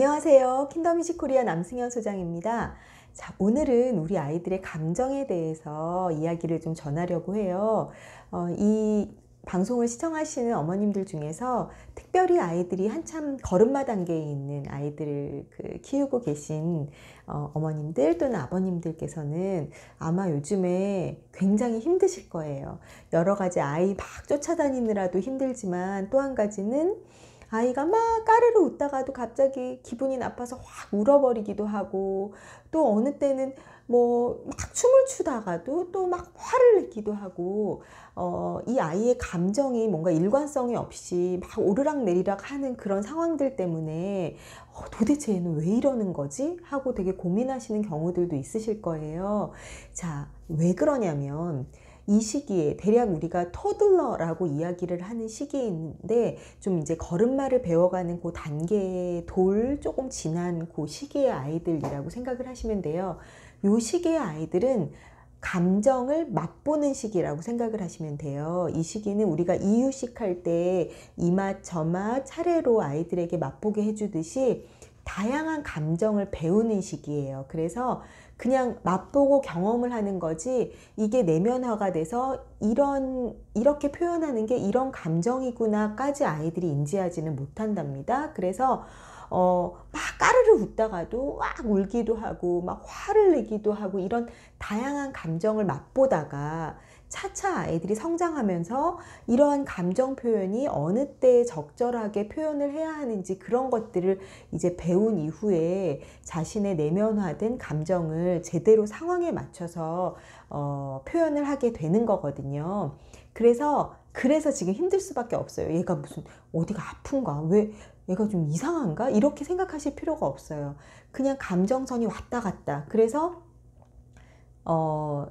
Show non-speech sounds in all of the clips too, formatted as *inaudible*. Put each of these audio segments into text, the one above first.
안녕하세요. 킨더뮤직 코리아 남승현 소장입니다. 자, 오늘은 우리 아이들의 감정에 대해서 이야기를 좀 전하려고 해요. 어, 이 방송을 시청하시는 어머님들 중에서 특별히 아이들이 한참 걸음마 단계에 있는 아이들을 그 키우고 계신 어, 어머님들 또는 아버님들께서는 아마 요즘에 굉장히 힘드실 거예요. 여러 가지 아이 막 쫓아다니느라도 힘들지만 또 한 가지는 아이가 막 까르르 웃다가도 갑자기 기분이 나빠서 확 울어버리기도 하고 또 어느 때는 뭐 막 춤을 추다가도 또 막 화를 내기도 하고 어, 이 아이의 감정이 뭔가 일관성이 없이 막 오르락 내리락 하는 그런 상황들 때문에 어, 도대체 얘는 왜 이러는 거지? 하고 되게 고민하시는 경우들도 있으실 거예요. 자, 왜 그러냐면 이 시기에 대략 우리가 터들러라고 이야기를 하는 시기인데 좀 이제 걸음마를 배워가는 그단계에돌 조금 지난 그 시기의 아이들이라고 생각을 하시면 돼요. 요 시기의 아이들은 감정을 맛보는 시기라고 생각을 하시면 돼요. 이 시기는 우리가 이유식 할 때 이맛 저맛 차례로 아이들에게 맛보게 해주듯이 다양한 감정을 배우는 시기예요. 그래서 그냥 맛보고 경험을 하는 거지 이게 내면화가 돼서 이런 이렇게 표현하는 게 이런 감정이구나까지 아이들이 인지하지는 못한답니다. 그래서 어, 막 까르르 웃다가도 막 울기도 하고 막 화를 내기도 하고 이런 다양한 감정을 맛보다가 차차 아이들이 성장하면서 이러한 감정 표현이 어느 때 적절하게 표현을 해야 하는지 그런 것들을 이제 배운 이후에 자신의 내면화된 감정을 제대로 상황에 맞춰서 어, 표현을 하게 되는 거거든요. 그래서 그래서 지금 힘들 수밖에 없어요. 얘가 무슨 어디가 아픈가? 왜 얘가 좀 이상한가? 이렇게 생각하실 필요가 없어요. 그냥 감정선이 왔다 갔다. 그래서 어,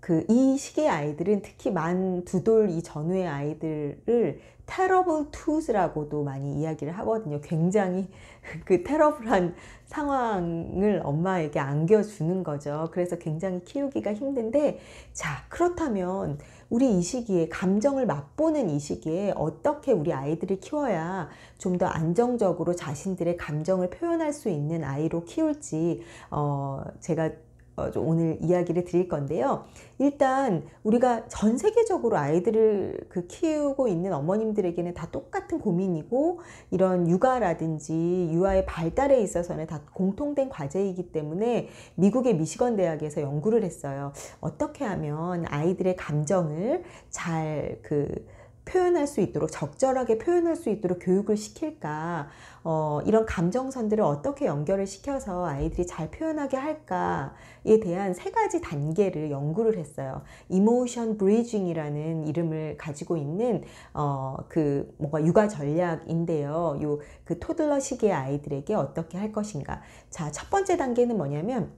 그이 시기 의 아이들은 특히 만 두 돌 이 전후의 아이들을 테러 r 투즈라고도 많이 이야기를 하거든요. 굉장히 *laughs* 그 t e r 한 상황을 엄마에게 안겨주는 거죠. 그래서 굉장히 키우기가 힘든데, 자, 그렇다면 우리 이 시기에, 감정을 맛보는 이 시기에 어떻게 우리 아이들을 키워야 좀 더 안정적으로 자신들의 감정을 표현할 수 있는 아이로 키울지, 어, 제가 어, 오늘 이야기를 드릴 건데요. 일단 우리가 전 세계적으로 아이들을 그 키우고 있는 어머님들에게는 다 똑같은 고민이고 이런 육아라든지 유아의 발달에 있어서는 다 공통된 과제이기 때문에 미국의 미시건 대학에서 연구를 했어요. 어떻게 하면 아이들의 감정을 잘그 표현할 수 있도록 적절하게 표현할 수 있도록 교육을 시킬까 어, 이런 감정선들을 어떻게 연결을 시켜서 아이들이 잘 표현하게 할까에 대한 세 가지 단계를 연구를 했어요. 이모션 브리징이라는 이름을 가지고 있는 어, 그 뭔가 육아 전략인데요. 요 그 토들러 시기의 아이들에게 어떻게 할 것인가. 자, 첫 번째 단계는 뭐냐면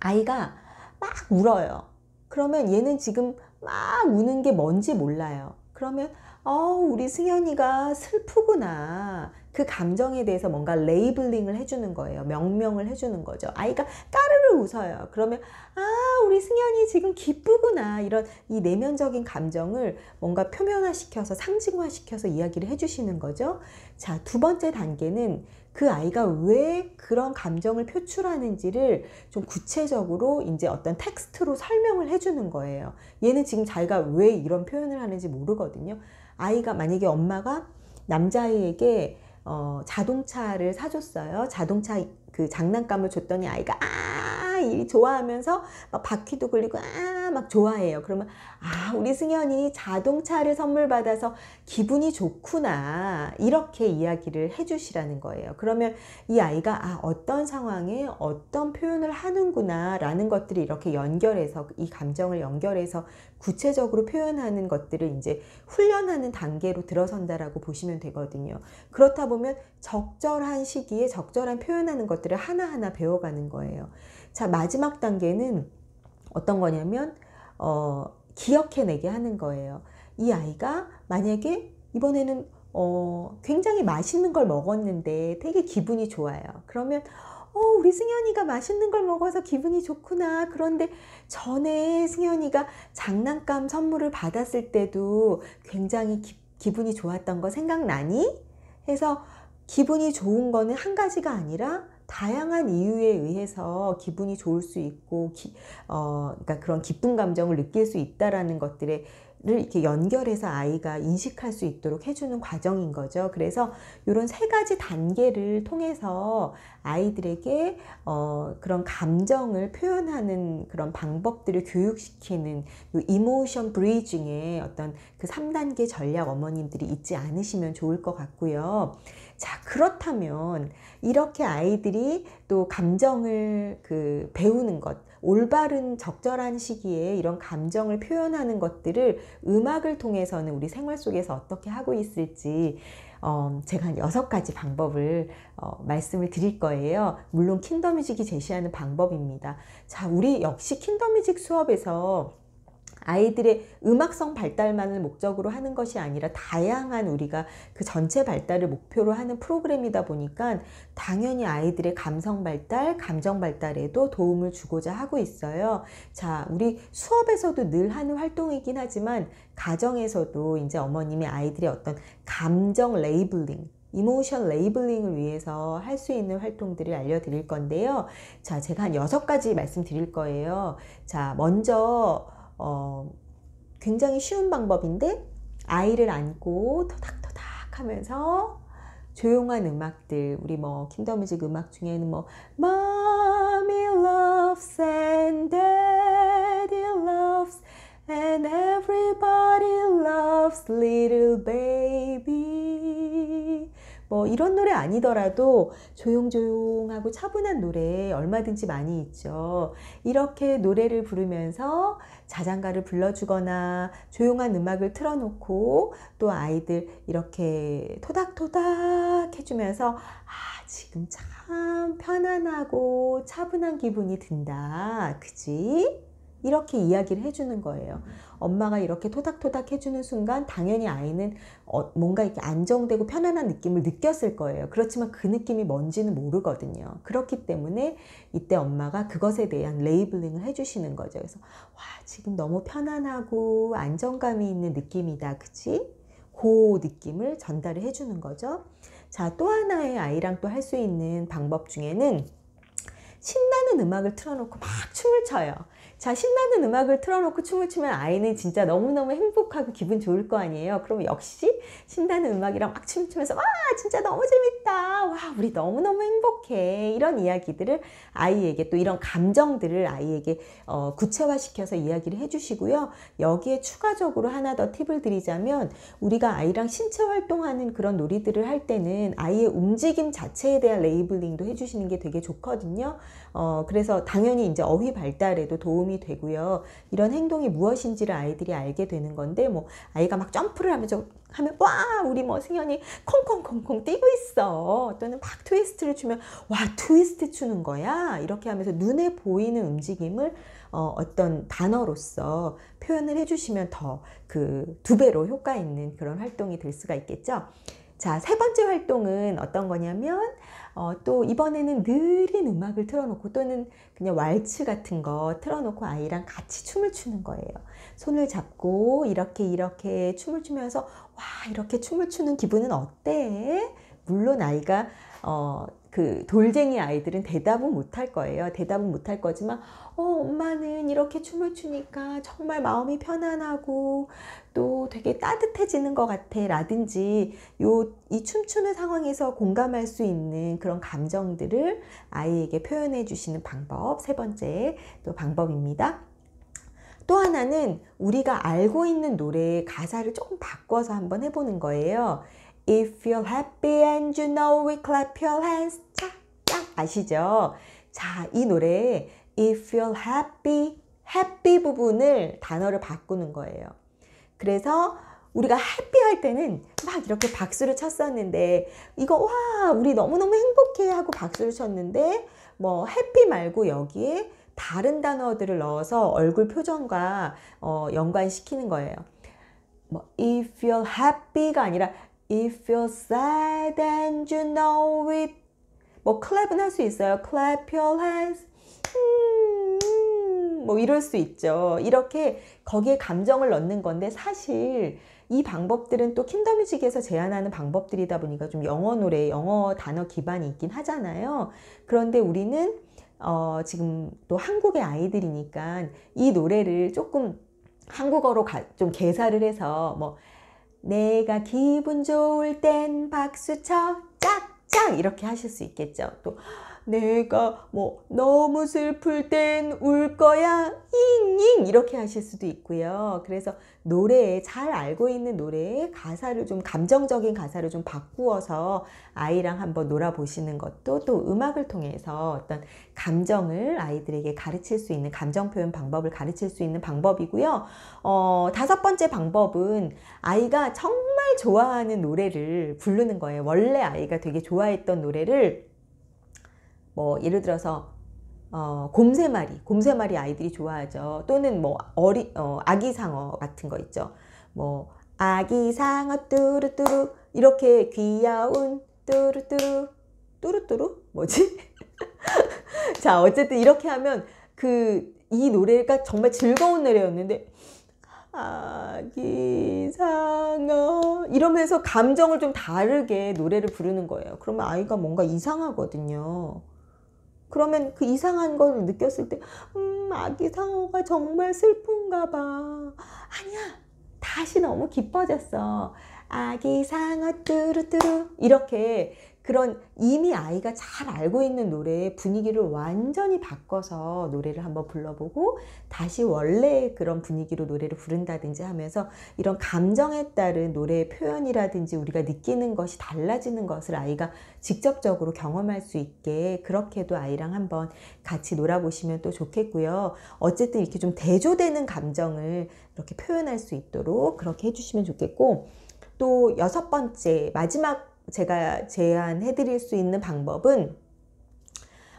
아이가 막 울어요. 그러면 얘는 지금 막 우는 게 뭔지 몰라요. 그러면 어 우리 승현이가 슬프구나 그 감정에 대해서 뭔가 레이블링을 해주는 거예요. 명명을 해주는 거죠. 아이가 까르르 웃어요. 그러면 아 우리 승현이 지금 기쁘구나 이런 이 내면적인 감정을 뭔가 표면화시켜서 상징화시켜서 이야기를 해주시는 거죠. 자 두 번째 단계는 그 아이가 왜 그런 감정을 표출하는지를 좀 구체적으로 이제 어떤 텍스트로 설명을 해주는 거예요. 얘는 지금 자기가 왜 이런 표현을 하는지 모르거든요. 아이가 만약에 엄마가 남자아이에게 어, 자동차를 사줬어요. 자동차 그 장난감을 줬더니 아이가 아이 좋아하면서 막 바퀴도 굴리고 아 막 좋아해요. 그러면 아 우리 승현이 자동차를 선물 받아서 기분이 좋구나 이렇게 이야기를 해주시라는 거예요. 그러면 이 아이가 아 어떤 상황에 어떤 표현을 하는구나 라는 것들을 이렇게 연결해서 이 감정을 연결해서 구체적으로 표현하는 것들을 이제 훈련하는 단계로 들어선다라고 보시면 되거든요. 그렇다 보면 적절한 시기에 적절한 표현하는 것들을 하나하나 배워가는 거예요. 자, 마지막 단계는 어떤 거냐면, 어, 기억해내게 하는 거예요. 이 아이가 만약에 이번에는 어, 굉장히 맛있는 걸 먹었는데 되게 기분이 좋아요. 그러면 어, 우리 승현이가 맛있는 걸 먹어서 기분이 좋구나. 그런데 전에 승현이가 장난감 선물을 받았을 때도 굉장히 기, 분이 좋았던 거 생각나니? 해서 기분이 좋은 거는 한 가지가 아니라 다양한 이유에 의해서 기분이 좋을 수 있고 기, 어, 그러니까 그런 기쁜 감정을 느낄 수 있다라는 것들에 를 이렇게 연결해서 아이가 인식할 수 있도록 해주는 과정인 거죠. 그래서 이런 세 가지 단계를 통해서 아이들에게 어, 그런 감정을 표현하는 그런 방법들을 교육시키는 이 이모션 브리징의 어떤 그 3단계 전략 어머님들이 있지 않으시면 좋을 것 같고요. 자, 그렇다면 이렇게 아이들이 또 감정을 그 배우는 것, 올바른 적절한 시기에 이런 감정을 표현하는 것들을 음악을 통해서는 우리 생활 속에서 어떻게 하고 있을지 어, 제가 한 여섯 가지 방법을 어, 말씀을 드릴 거예요. 물론 킨더뮤직이 제시하는 방법입니다. 자, 우리 역시 킨더뮤직 수업에서 아이들의 음악성 발달만을 목적으로 하는 것이 아니라 다양한 우리가 그 전체 발달을 목표로 하는 프로그램이다 보니까 당연히 아이들의 감성 발달, 감정 발달에도 도움을 주고자 하고 있어요. 자, 우리 수업에서도 늘 하는 활동이긴 하지만 가정에서도 이제 어머님이 아이들의 어떤 감정 레이블링, 이모션 레이블링을 위해서 할 수 있는 활동들을 알려드릴 건데요. 자, 제가 한 여섯 가지 말씀드릴 거예요. 자, 먼저 어, 굉장히 쉬운 방법인데 아이를 안고 토닥토닥 하면서 조용한 음악들 우리 뭐 킹덤뮤직 음악 중에는 뭐 Mommy loves and Daddy loves and everybody loves little baby 뭐 이런 노래 아니더라도 조용조용하고 차분한 노래 얼마든지 많이 있죠. 이렇게 노래를 부르면서 자장가를 불러주거나 조용한 음악을 틀어놓고 또 아이들 이렇게 토닥토닥 해주면서 아, 지금 참 편안하고 차분한 기분이 든다. 그지? 이렇게 이야기를 해주는 거예요. 엄마가 이렇게 토닥토닥 해주는 순간 당연히 아이는 어, 뭔가 이렇게 안정되고 편안한 느낌을 느꼈을 거예요. 그렇지만 그 느낌이 뭔지는 모르거든요. 그렇기 때문에 이때 엄마가 그것에 대한 레이블링을 해주시는 거죠. 그래서 와 지금 너무 편안하고 안정감이 있는 느낌이다. 그치? 그 느낌을 전달을 해주는 거죠. 자, 또 하나의 아이랑 또 할 수 있는 방법 중에는 신나는 음악을 틀어놓고 막 춤을 춰요. 자, 신나는 음악을 틀어놓고 춤을 추면 아이는 진짜 너무너무 행복하고 기분 좋을 거 아니에요. 그럼 역시 신나는 음악이랑 막 춤추면서 와, 진짜 너무 재밌다. 와, 우리 너무너무 행복해. 이런 이야기들을 아이에게 또 이런 감정들을 아이에게 어, 구체화시켜서 이야기를 해주시고요. 여기에 추가적으로 하나 더 팁을 드리자면 우리가 아이랑 신체 활동하는 그런 놀이들을 할 때는 아이의 움직임 자체에 대한 레이블링도 해주시는 게 되게 좋거든요. 어, 그래서 당연히 이제 어휘 발달에도 도움이 되고요. 이런 행동이 무엇인지를 아이들이 알게 되는 건데, 뭐, 아이가 막 점프를 하면서, 하면, 와, 우리 뭐 승현이 콩콩콩콩 뛰고 있어. 또는 막 트위스트를 추면, 와, 트위스트 추는 거야. 이렇게 하면서 눈에 보이는 움직임을 어, 어떤 단어로서 표현을 해주시면 더 그 두 배로 효과 있는 그런 활동이 될 수가 있겠죠. 자, 세 번째 활동은 어떤 거냐면, 어, 또 이번에는 느린 음악을 틀어놓고 또는 그냥 왈츠 같은 거 틀어놓고 아이랑 같이 춤을 추는 거예요. 손을 잡고 이렇게 이렇게 춤을 추면서 와, 이렇게 춤을 추는 기분은 어때? 물론 아이가 어, 그 돌쟁이 아이들은 대답은 못할 거예요. 대답은 못할 거지만, 어, 엄마는 이렇게 춤을 추니까 정말 마음이 편안하고 또 되게 따뜻해지는 것 같아. 라든지, 요, 이 춤추는 상황에서 공감할 수 있는 그런 감정들을 아이에게 표현해 주시는 방법, 세 번째 또 방법입니다. 또 하나는 우리가 알고 있는 노래의 가사를 조금 바꿔서 한번 해보는 거예요. If you're happy and you know we clap your hands. 자, 자, 아시죠? 자, 이 노래 If you're happy, happy 부분을 단어를 바꾸는 거예요. 그래서 우리가 happy 할 때는 막 이렇게 박수를 쳤었는데 이거 와 우리 너무너무 행복해 하고 박수를 쳤는데 뭐 happy 말고 여기에 다른 단어들을 넣어서 얼굴 표정과 어, 연관시키는 거예요. 뭐 if you're happy가 아니라 If you're sad and you know it. 뭐 클랩은 할 수 있어요. Clap your hands. 음, 뭐 이럴 수 있죠. 이렇게 거기에 감정을 넣는 건데 사실 이 방법들은 또 킨더뮤직에서 제안하는 방법들이다 보니까 좀 영어 노래, 영어 단어 기반이 있긴 하잖아요. 그런데 우리는 어, 지금 또 한국의 아이들이니까 이 노래를 조금 한국어로 가, 좀 개사를 해서 뭐 내가 기분 좋을 땐 박수쳐 짝짝 이렇게 하실 수 있겠죠. 또 내가 뭐 너무 슬플 땐 울 거야 잉잉 이렇게 하실 수도 있고요. 그래서 노래에 잘 알고 있는 노래에 가사를 좀 감정적인 가사를 좀 바꾸어서 아이랑 한번 놀아보시는 것도 또 음악을 통해서 어떤 감정을 아이들에게 가르칠 수 있는 감정 표현 방법을 가르칠 수 있는 방법이고요. 어, 다섯 번째 방법은 아이가 정말 좋아하는 노래를 부르는 거예요. 원래 아이가 되게 좋아했던 노래를 뭐 예를 들어서 어, 곰새마리, 곰새마리 아이들이 좋아하죠. 또는 뭐 어리 어, 아기상어 같은 거 있죠. 뭐 아기상어 뚜루뚜루 이렇게 귀여운 뚜루뚜루 뚜루뚜루 뭐지? *laughs* 자 어쨌든 이렇게 하면 그 이 노래가 정말 즐거운 노래였는데 아기상어 이러면서 감정을 좀 다르게 노래를 부르는 거예요. 그러면 아이가 뭔가 이상하거든요. 그러면 그 이상한 걸 느꼈을 때, 음, 아기 상어가 정말 슬픈가 봐. 아니야. 다시 너무 기뻐졌어. 아기 상어 뚜루뚜루. 이렇게 그런 이미 아이가 잘 알고 있는 노래의 분위기를 완전히 바꿔서 노래를 한번 불러보고 다시 원래 그런 분위기로 노래를 부른다든지 하면서 이런 감정에 따른 노래의 표현이라든지 우리가 느끼는 것이 달라지는 것을 아이가 직접적으로 경험할 수 있게 그렇게도 아이랑 한번 같이 놀아보시면 또 좋겠고요. 어쨌든 이렇게 좀 대조되는 감정을 이렇게 표현할 수 있도록 그렇게 해주시면 좋겠고 또 여섯 번째 마지막 제가 제안해 드릴 수 있는 방법은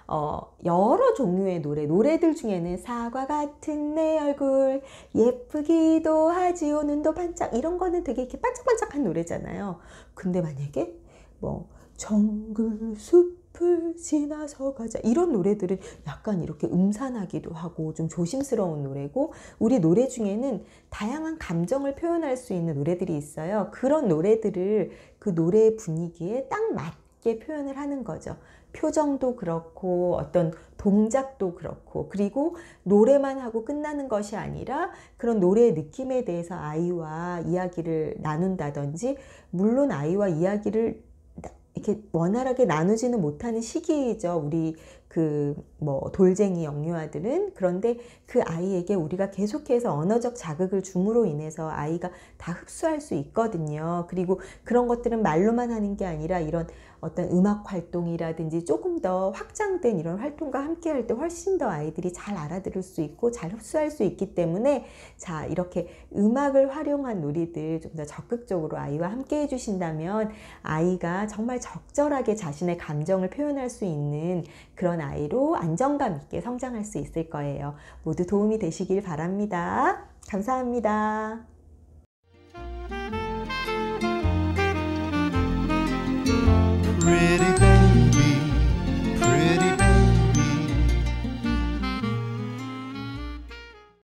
어, 여러 종류의 노래, 노래들 중에는 사과 같은 내 얼굴, 예쁘기도 하지오 눈도 반짝, 이런 거는 되게 이렇게 반짝반짝한 노래잖아요. 근데 만약에 뭐, 정글숲 숲을 지나서 가자 이런 노래들은 약간 이렇게 음산하기도 하고 좀 조심스러운 노래고 우리 노래 중에는 다양한 감정을 표현할 수 있는 노래들이 있어요 그런 노래들을 그노래 분위기에 딱 맞게 표현을 하는 거죠 표정도 그렇고 어떤 동작도 그렇고 그리고 노래만 하고 끝나는 것이 아니라 그런 노래의 느낌에 대해서 아이와 이야기를 나눈다든지 물론 아이와 이야기를 이렇게 원활하게 나누지는 못하는 시기죠. 이 우리 그뭐 돌쟁이 영유아들은 그런데 그 아이에게 우리가 계속해서 언어적 자극을 줌으로 인해서 아이가 다 흡수할 수 있거든요. 그리고 그런 것들은 말로만 하는 게 아니라 이런 어떤 음악 활동이라든지 조금 더 확장된 이런 활동과 함께 할 때 훨씬 더 아이들이 잘 알아들을 수 있고 잘 흡수할 수 있기 때문에 자, 이렇게 음악을 활용한 놀이들 좀 더 적극적으로 아이와 함께 해주신다면 아이가 정말 적절하게 자신의 감정을 표현할 수 있는 그런 그런 아이로 안정감 있게 성장할 수 있을 거예요. 모두 도움이 되시길 바랍니다. 감사합니다. r e a l y